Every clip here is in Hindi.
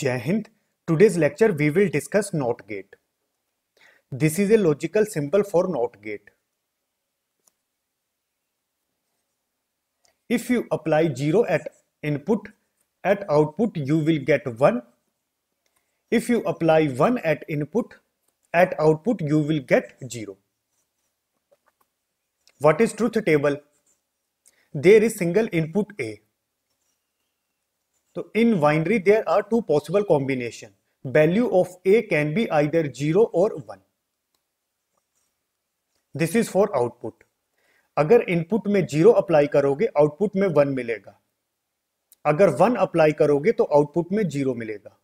Jai Hind. Today's lecture we will discuss NOT gate. This is a logical symbol for NOT gate. If you apply 0 at input, at output you will get 1. If you apply 1 at input, at output you will get 0. What is truth table? There is single input A तो in binary there are two possible combination value of A can be either zero और one this is for output अगर इनपुट में जीरो अप्लाई करोगे आउटपुट में वन मिलेगा अगर वन अप्लाई करोगे तो आउटपुट में जीरो मिलेगा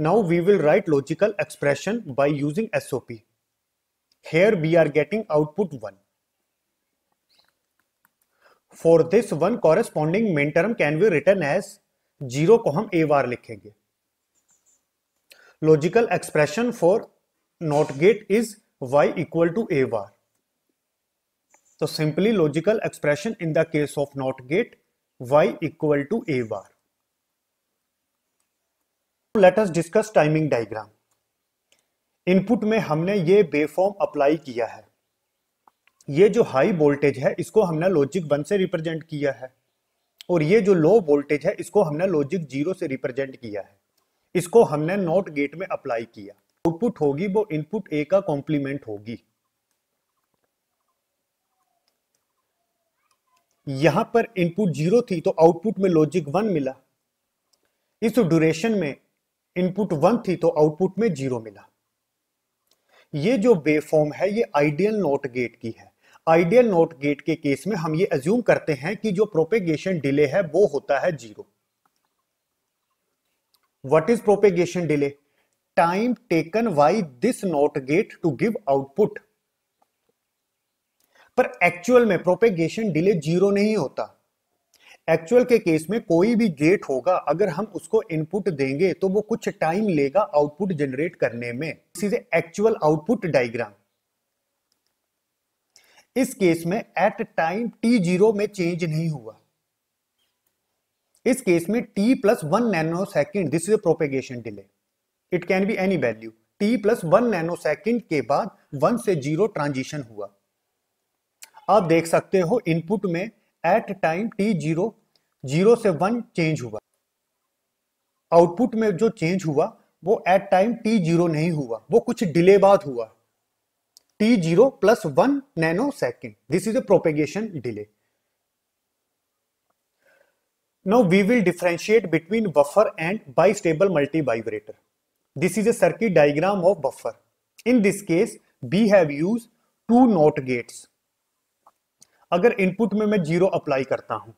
now we will write logical expression by using SOP here we are getting output one for this one corresponding minterm can be written as zero को हम ए बार लिखेंगे logical expression for not gate is Y equal to A bar तो simply logical expression in the case of not gate Y equal to A bar let us discuss timing diagram input में हमने ये बेफॉर्म अप्लाई किया है ये जो हाई वोल्टेज है इसको हमने लॉजिक वन से रिप्रेजेंट किया है और ये जो लो वोल्टेज है इसको हमने लॉजिक जीरो से रिप्रेजेंट किया है इसको हमने नॉट गेट में अप्लाई किया आउटपुट होगी वो इनपुट ए का कॉम्प्लीमेंट होगी यहां पर इनपुट जीरो थी तो आउटपुट में लॉजिक वन मिला इस ड्यूरेशन में इनपुट वन थी तो आउटपुट में जीरो मिला ये जो वेफॉर्म है ये आइडियल नॉट गेट की है आइडियल नोट गेट के केस में हम ये एज्यूम करते हैं कि जो प्रोपेगेशन डिले है वो होता है zero what is propagation delay time taken by this not gate to give output पर एक्चुअल में प्रोपेगेशन डिले जीरो नहीं होता एक्चुअल के केस में कोई भी गेट होगा अगर हम उसको इनपुट देंगे तो वो कुछ टाइम लेगा आउटपुट जनरेट करने में इज एक्चुअल आउटपुट डायग्राम इस केस में एट टाइम टी जीरो में चेंज नहीं हुआ इस केस में t plus one nanosecond this is a propagation delay it can be any value t plus one nanosecond के बाद वन से जीरो ट्रांजिशन हुआ आप देख सकते हो इनपुट में at time t zero zero से वन चेंज हुआ आउटपुट में जो चेंज हुआ वो एट टाइम टी जीरो नहीं हुआ वो कुछ डिले बाद हुआ t zero plus one nanosecond this is a propagation delay now we will differentiate between buffer and bistable multivibrator this is a circuit diagram of buffer in this case we have use two not gates अगर इनपुट में मैं जीरो अप्लाई करता हूं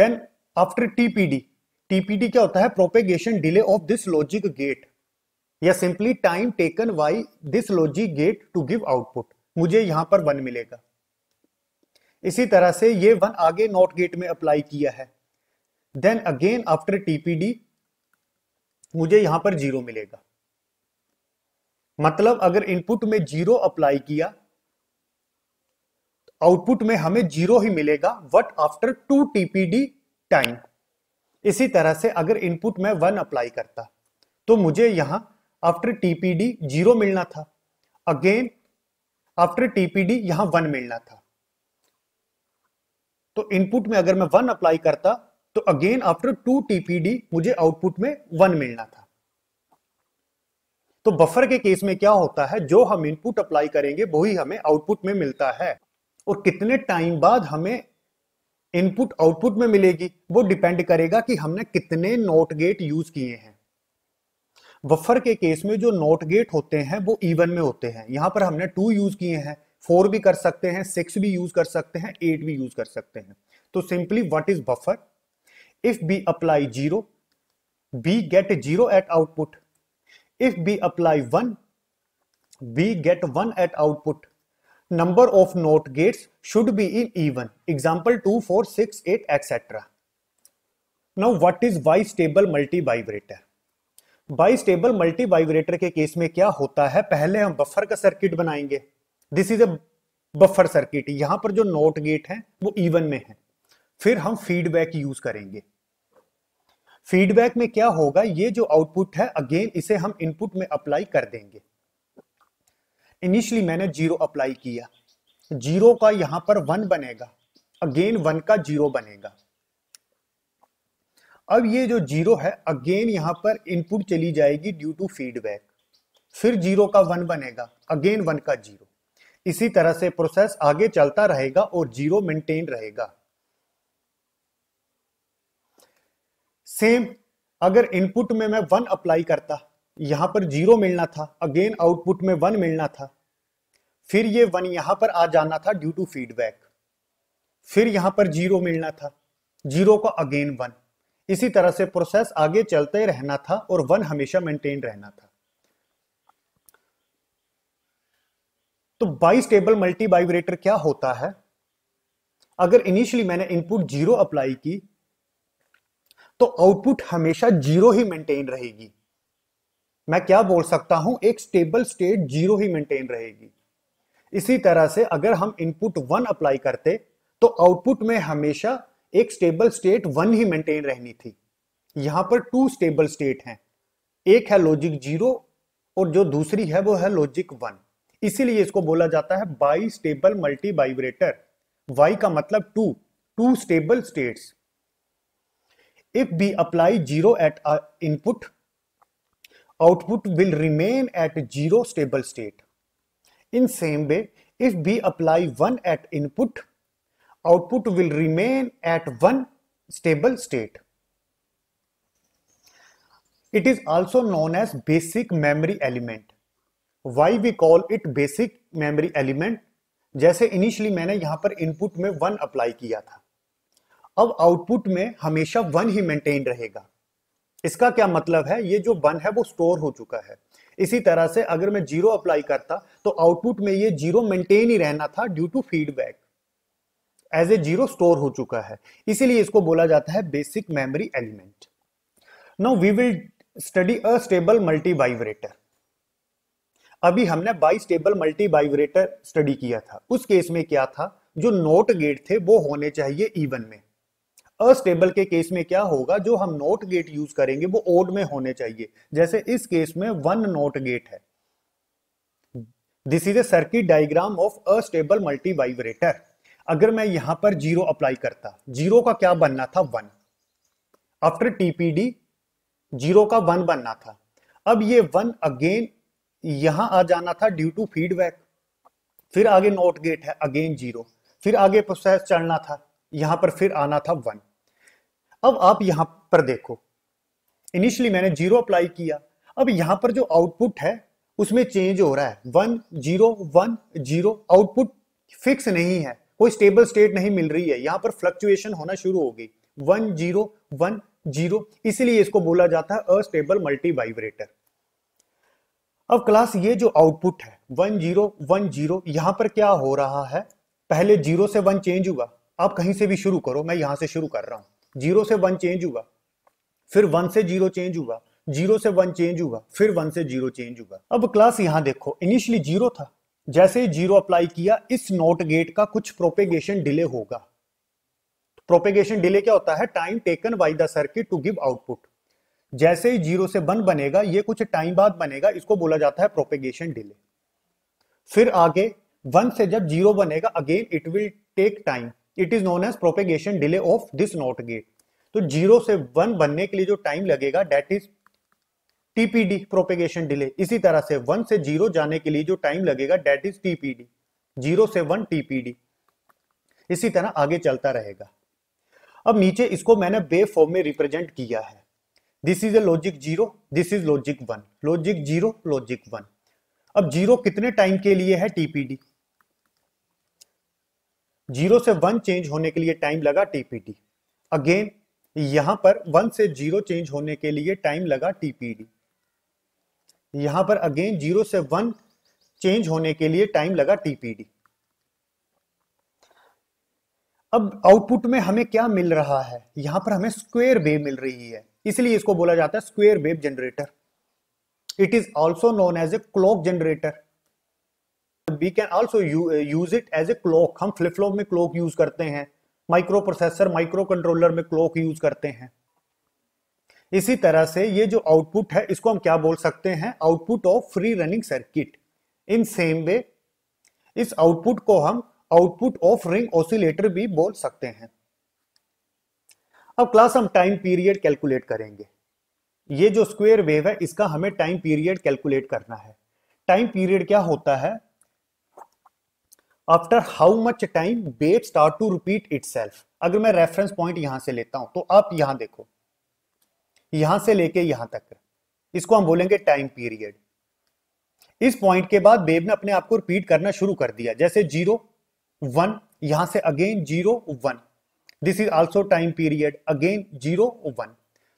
देन आफ्टर टीपीडी टीपीडी क्या होता है propagation delay of this logic gate या simply time taken by this logic gate to give output मुझे यहां पर वन मिलेगा इसी तरह से ये वन आगे नॉट गेट में अप्लाई किया है देन अगेन आफ्टर टीपीडी मुझे यहां पर जीरो मिलेगा मतलब अगर इनपुट में जीरो अप्लाई किया आउटपुट में हमें जीरो ही मिलेगा but after two TPD time इसी तरह से अगर इनपुट में वन अप्लाई करता तो मुझे यहां आफ्टर टीपीडी जीरो मिलना था अगेन आफ्टर टीपीडी यहां वन मिलना था तो इनपुट में अगर मैं वन अप्लाई करता तो अगेन आफ्टर टू टीपीडी मुझे आउटपुट में वन मिलना था तो बफर के केस में क्या होता है जो हम इनपुट अप्लाई करेंगे वही हमें आउटपुट में मिलता है और कितने टाइम बाद हमें इनपुट आउटपुट में मिलेगी वो डिपेंड करेगा कि हमने कितने नोट गेट यूज किए हैं वफर के केस में जो नोट गेट होते हैं वो इवन में होते हैं यहां पर हमने टू यूज किए हैं फोर भी कर सकते हैं सिक्स भी यूज कर सकते हैं एट भी यूज कर सकते हैं तो simply what is buffer if we apply zero we get zero at output if we apply one we get one at output of not gates should be in even example two four six eight etcetera now now is is y multivibrator bistable multivibrator के केस में क्या होता है पहले हम बफर का सर्किट बनाएंगे this is a buffer circuit यहां पर जो नोट गेट है वो इवन में है फिर हम फीडबैक यूज करेंगे फीडबैक में क्या होगा ये जो आउटपुट है अगेन इसे हम इनपुट में अप्लाई कर देंगे इनिशियली मैंने जीरो अप्लाई किया जीरो का यहां पर वन बनेगा अगेन वन का जीरो बनेगा अब ये जो जीरो है अगेन यहां पर इनपुट चली जाएगी ड्यू टू फीडबैक फिर जीरो का वन बनेगा अगेन वन का जीरो इसी तरह से प्रोसेस आगे चलता रहेगा और जीरो मेंटेन रहेगा सेम अगर इनपुट में मैं वन अप्लाई करता यहां पर जीरो मिलना था अगेन आउटपुट में वन मिलना था फिर ये वन यहां पर आ जाना था ड्यू टू फीडबैक फिर यहां पर जीरो मिलना था जीरो को अगेन वन इसी तरह से प्रोसेस आगे चलते रहना था और वन हमेशा मेंटेन रहना था तो बाई स्टेबल मल्टी वाइब्रेटर क्या होता है अगर इनिशियली मैंने इनपुट जीरो अप्लाई की तो आउटपुट हमेशा जीरो ही मेंटेन रहेगी मैं क्या बोल सकता हूं एक स्टेबल स्टेट जीरो ही मेंटेन रहेगी इसी तरह से अगर हम इनपुट वन अप्लाई करते तो आउटपुट में हमेशा एक स्टेबल स्टेट वन ही मेंटेन रहनी थी यहां पर टू स्टेबल स्टेट हैं एक है लॉजिक जीरो और जो दूसरी है वो है लॉजिक वन इसीलिए इसको बोला जाता है bistable multivibrator bi का मतलब two two stable states if we apply zero at input output will remain at zero stable state in same way if we apply one at input output will remain at one stable state. It is also known as basic memory element. Why we call it basic memory element? जैसे इनिशियली मैंने यहां पर इनपुट में वन अप्लाई किया था अब आउटपुट में हमेशा वन ही मेंटेन रहेगा इसका क्या मतलब है ये जो वन है वो स्टोर हो चुका है इसी तरह से अगर मैं जीरो अप्लाई करता तो आउटपुट में ये जीरो मेंटेन ही रहना था due to feedback as a zero store हो चुका है इसीलिए इसको बोला जाता है basic memory element now we will study astable multi अभी हमने bistable multivibrator study किया था उस केस में क्या था जो नोट गेट थे वो होने चाहिए इवन में अस्टेबल के केस में क्या होगा जो हम नोट गेट यूज करेंगे वो ओड में होने चाहिए जैसे इस केस में वन नोट गेट है this is a circuit diagram of astable multi अगर मैं यहां पर जीरो अप्लाई करता जीरो का क्या बनना था वन आफ्टर टीपीडी जीरो का वन बनना था अब ये वन अगेन यहां आ जाना था ड्यू टू फीडबैक फिर आगे नोट गेट है अगेन जीरो फिर आगे प्रोसेस चलना था यहां पर फिर आना था वन अब आप यहां पर देखो इनिशियली मैंने जीरो अप्लाई किया अब यहां पर जो आउटपुट है उसमें चेंज हो रहा है one zero one zero output fix नहीं है कोई स्टेबल स्टेट नहीं मिल रही है यहां पर फ्लक्चुएशन होना शुरू गई वन जीरो वन जीरो इसलिए इसको बोला जाता है अस्टेबल मल्टी वाइब्रेटर अब क्लास ये जो आउटपुट है वन जीरो वन जीरो यहां पर क्या हो रहा है पहले जीरो से वन चेंज हुआ आप कहीं से भी शुरू करो मैं यहां से शुरू कर रहा हूँ जीरो से वन चेंज हुआ फिर वन से जीरो चेंज हुआ जीरो से वन चेंज हुआ फिर वन से जीरो चेंज हुआ अब क्लास यहां देखो इनिशियली जीरो था जैसे जीरो अप्लाई किया इस नोट गेट का कुछ प्रोपेगेशन डिले होगा प्रोपेगेशन डिले क्या होता है time taken by the circuit to give output जैसे ही जीरो से वन बनेगा ये कुछ टाइम बाद बनेगा इसको बोला जाता है प्रोपेगेशन डिले फिर आगे वन से जब जीरो बनेगा again it will take time it is known as propagation delay of this not gate तो जीरो से वन बनने के लिए जो टाइम लगेगा that is TPD propagation delay इसी तरह से वन से जीरो जाने के लिए जो टाइम लगेगा डेट इज टीपीडी जीरो से वन टीपीडी इसी तरह आगे चलता रहेगा अब नीचे इसको मैंने बे फॉर्म में रिप्रेजेंट किया है this is a logic zero this is logic one logic zero logic one अब जीरो कितने टाइम के लिए है टीपीडी जीरो से वन चेंज होने के लिए टाइम लगा टीपीडी अगेन यहां पर वन से जीरो चेंज होने के लिए टाइम लगा टीपीडी यहां पर अगेन जीरो से वन चेंज होने के लिए टाइम लगा टीपीडी अब आउटपुट में हमें क्या मिल रहा है यहां पर हमें स्क्वेयर वेव मिल रही है इसलिए इसको बोला जाता है square wave generator it is also known as a clock generator we can also use it as a clock हम फ्लिप फ्लॉप में क्लॉक यूज करते हैं माइक्रो प्रोसेसर माइक्रो कंट्रोलर में क्लॉक यूज करते हैं इसी तरह से ये जो आउटपुट है इसको हम क्या बोल सकते हैं output of free running circuit in same way इस आउटपुट को हम आउटपुट ऑफ रिंग ऑसिलेटर भी बोल सकते हैं अब क्लास हम टाइम पीरियड कैलकुलेट करेंगे ये जो स्क्वेयर वेव है इसका हमें टाइम पीरियड कैलकुलेट करना है टाइम पीरियड क्या होता है after how much time wave start to repeat it अगर मैं रेफरेंस पॉइंट यहां से लेता हूं तो आप यहां देखो यहां से लेके यहां तक इसको हम बोलेंगे टाइम पीरियड इस पॉइंट के बाद बेब ने अपने आप को रिपीट करना शुरू कर दिया जैसे जीरो वन यहां से again zero one this is also time period again zero one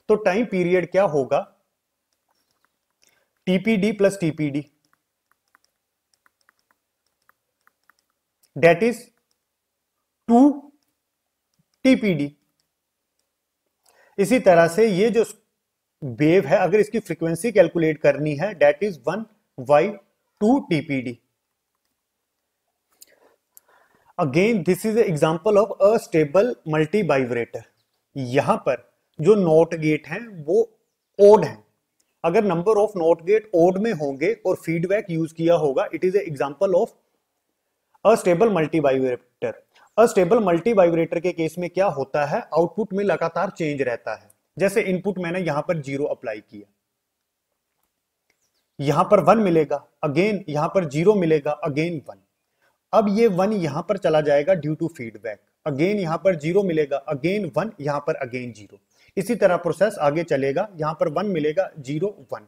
तो टाइम पीरियड क्या होगा TPD plus TPD that is two TPD इसी तरह से ये जो वेव है अगर इसकी फ्रीक्वेंसी कैलकुलेट करनी है that is one by two TPD again this is example of astable multivibrator यहां पर जो नोट गेट हैं वो ओड हैं अगर number of not gate odd में होंगे और फीडबैक यूज किया होगा it is example of astable multivibrator astable multivibrator के केस में क्या होता है आउटपुट में लगातार चेंज रहता है जैसे इनपुट मैंने यहां पर जीरो अप्लाई किया यहां पर वन मिलेगा अगेन यहां पर जीरो मिलेगा अगेन वन अब ये वन यहां पर चला जाएगा ड्यू टू फीडबैक अगेन यहां पर जीरो मिलेगा अगेन वन यहां पर अगेन जीरो इसी तरह प्रोसेस आगे चलेगा यहां पर वन मिलेगा जीरो वन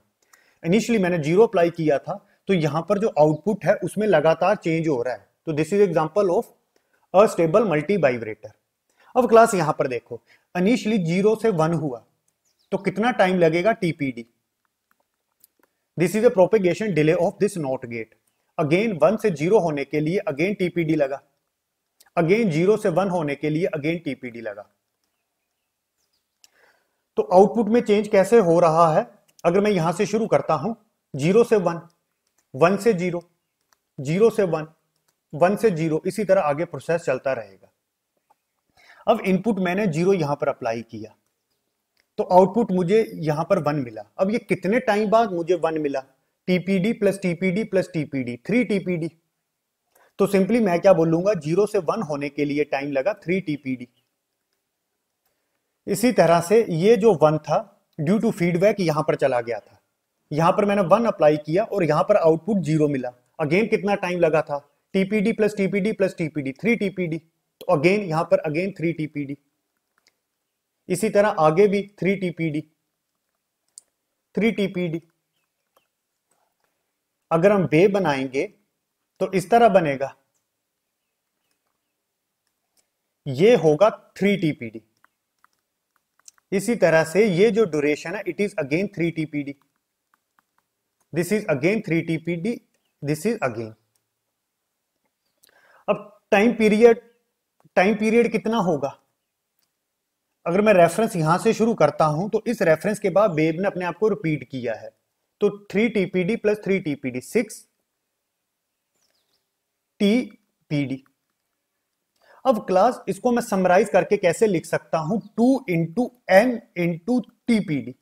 इनिशियली मैंने जीरो अप्लाई किया था तो यहां पर जो आउटपुट है उसमें लगातार चेंज हो रहा है तो this is example of astable multivibrator अब क्लास यहां पर देखो अनिशली जीरो से वन हुआ तो कितना टाइम लगेगा TPD this is a propagation delay of this not gate again one से जीरो होने के लिए अगेन टीपीडी लगा अगेन जीरो से वन होने के लिए अगेन टीपीडी लगा तो आउटपुट में चेंज कैसे हो रहा है अगर मैं यहां से शुरू करता हूं जीरो से वन वन से जीरो जीरो से वन वन से जीरो इसी तरह आगे प्रोसेस चलता रहेगा अब इनपुट मैंने जीरो यहां पर अप्लाई किया तो आउटपुट मुझे यहां पर वन मिला अब ये कितने टाइम बाद मुझे वन मिला TPD plus TPD plus TPD three TPD तो सिंपली मैं क्या बोलूंगा जीरो से वन होने के लिए टाइम लगा थ्री टीपीडी इसी तरह से ये जो वन था ड्यू टू फीडबैक यहां पर चला गया था यहां पर मैंने वन अप्लाई किया और यहां पर आउटपुट जीरो मिला अगेन कितना टाइम लगा था TPD plus TPD plus TPD three TPD तो अगेन यहां पर अगेन थ्री टीपीडी इसी तरह आगे भी थ्री टीपीडी थ्री टीपीडी अगर हम वे बनाएंगे तो इस तरह बनेगा ये होगा थ्री टीपीडी इसी तरह से ये जो ड्यूरेशन है it is again three TPD this is again three TPD this is again अब टाइम पीरियड टाइम पीरियड कितना होगा अगर मैं रेफरेंस यहां से शुरू करता हूं तो इस रेफरेंस के बाद बेब ने अपने आप को रिपीट किया है तो three TPD plus three TPD six TPD अब क्लास इसको मैं समराइज करके कैसे लिख सकता हूं two into N into TPD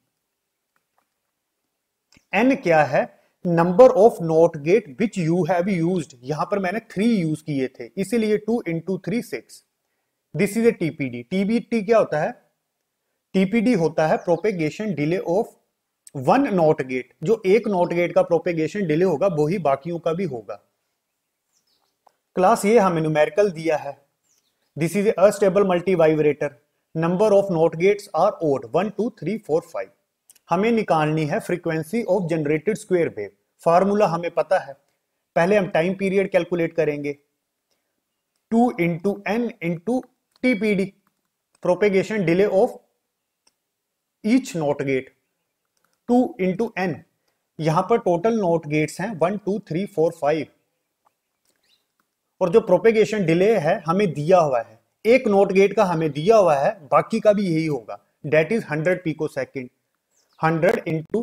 N क्या है number of not gate which you have use यहां पर मैंने थ्री यूज किए थे इसीलिए two into three six this is a TPD TBT क्या होता है टीपीडी होता है propagation delay of one not gate जो एक नॉट गेट का प्रोपेगेशन डिले होगा वो ही बाकियों का भी होगा क्लास ये हमें न्यूमेरिकल दिया है this is a astable multivibrator number of not gates are odd one two three four five हमें निकालनी है frequency of generated square wave formula हमें पता है पहले हम टाइम पीरियड कैलकुलेट करेंगे two into N into T P D propagation delay of each not gate two into N यहां पर टोटल नोट गेट्स हैं one two three four five और जो प्रोपेगेशन डिले है हमें दिया हुआ है एक नोट गेट का हमें दिया हुआ है बाकी का भी यही होगा that is hundred picosecond hundred into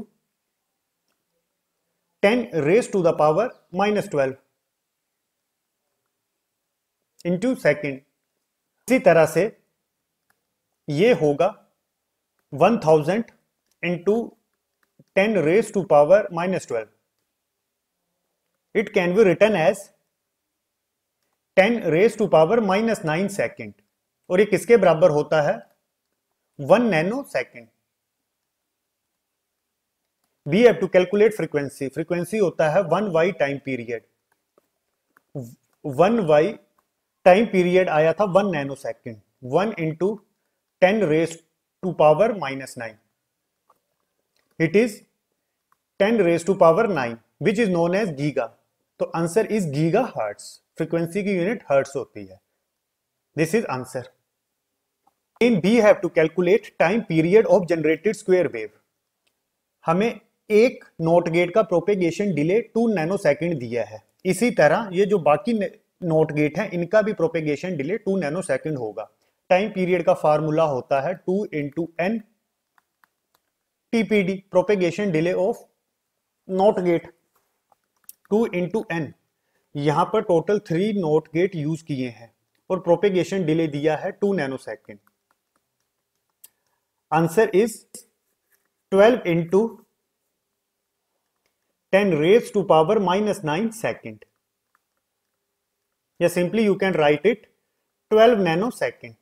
ten raise to the power minus twelve into second इसी तरह से ये होगा one thousand into ten raise to power minus twelve it can be written as ten raise to power minus nine second और ये किसके बराबर होता है one nanosecond we have to calculate frequency frequency होता है one by time period one by time period आया था one nanosecond one into ten raise to power minus nine it is ten raise to power nine which is known as giga तो answer is giga hertz frequency की यूनिट हर्ट्स होती है this is answer in we have to calculate time period of generated square wave हमें एक नोट गेट का propagation delay two nanosecond दिया है इसी तरह ये जो बाकी नोट गेट है इनका भी propagation delay two nanosecond होगा टाइम पीरियड का फार्मूला होता है two into N TPD propagation delay of not gate two into N यहां पर total three not gate use किए हैं और प्रोपेगेशन डिले दिया है two nanosecond answer is twelve into 10 raised to power minus 9 second. Yeah, simply you can write it 12 nanosecond.